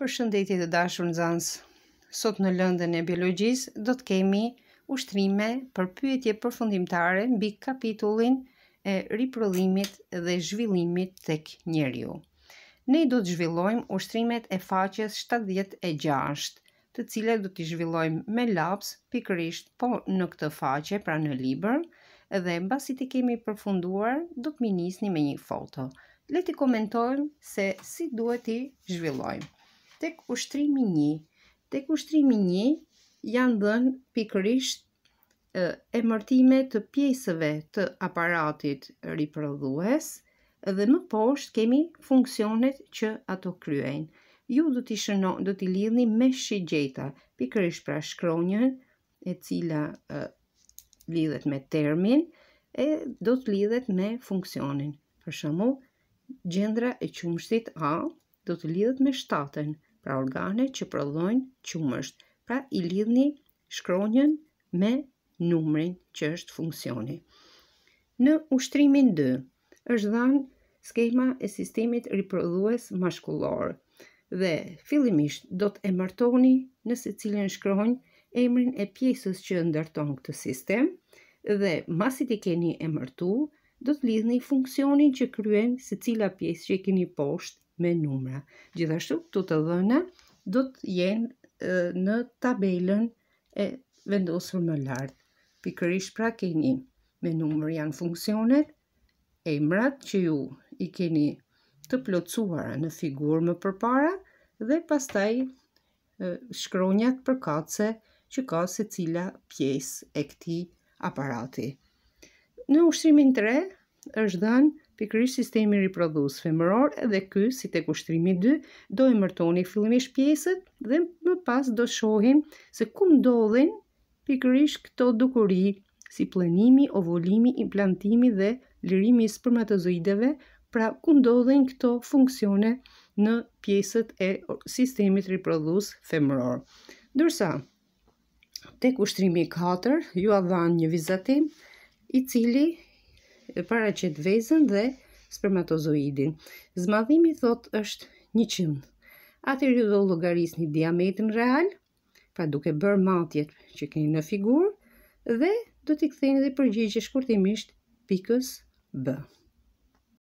Për shëndetje të dashur zansë sot në lëndën e biologjisë do të kemi ushtrime për pyetje përfundimtare mbi kapitullin e riprodhimit dhe zhvillimit tek njeriu. Ne do të zhvillojmë ushtrimet e faqes 76, të cilat do t'i zhvillojmë me laps pikërisht po në këtë faqe, pra në liber, dhe mbasi i kemi përfunduar, do të minisni me një foto. Le t'i komentojmë se si duhet t'i zhvillojmë tek ushtrimi 1. Tek ushtrimi 1 janë dhënë pikërisht mërtime të pjesëve të aparatit riprodhues dhe më poshtë kemi funksionet që ato kryejnë. Ju do t'i shëno, do t'i lidhni me shigjeta, pikërisht pra shkronjën e cila lidhet me termin e do të lidhet me funksionin. Për shëmu, gjendra e qumshtit A do të lidhet me shtaten pra organe që prodhojnë qumësht, pra i lidhni shkronjën me numrin që është funksioni. Në ushtrimin 2, është dhanë skema e sistemit riprodhues mashkullor dhe fillimisht do të emërtoni në se cilën shkronjë emrin e pjesës që ndërton këtë sistem dhe masit t'i keni emërtu, do të lidhni funksionin që kryen se cila pjesë që i keni poshtë me numra. Gjithashtu, këtu të dhëna do të jenë në tabelën e vendosur më lartë. Pikërish pra keni me numër janë funksionet, emrat që ju i keni të plotësuara në figurë më përpara dhe pastaj shkronjat për kace që ka se cila pjesë e këti aparati. Në ushtrimin është dhënë pikërisht sistemi riprodhues femëror edhe kë, si tek ushtrimi 2 do emërtoni fillimisht pjesët dhe më pas do shohim se ku ndodhin pikërisht këto dukuri si plenimi, ovulimi, implantimi dhe lirimi i spermatozoideve, pra ku ndodhin këto funksione në pjesët e sistemit riprodhues femëror. Ndërsa tek ushtrimi 4 ju adhanë dhan një vizatim i cili paraqet vezën dhe spermatozoidin. Zmadhimi thot është 100. Atëherë ju do llogarisni diametrin real, pra duke bërë matjet që keni në figurë dhe do t'i ktheni dhe përgjigje shkurtimisht pikës B.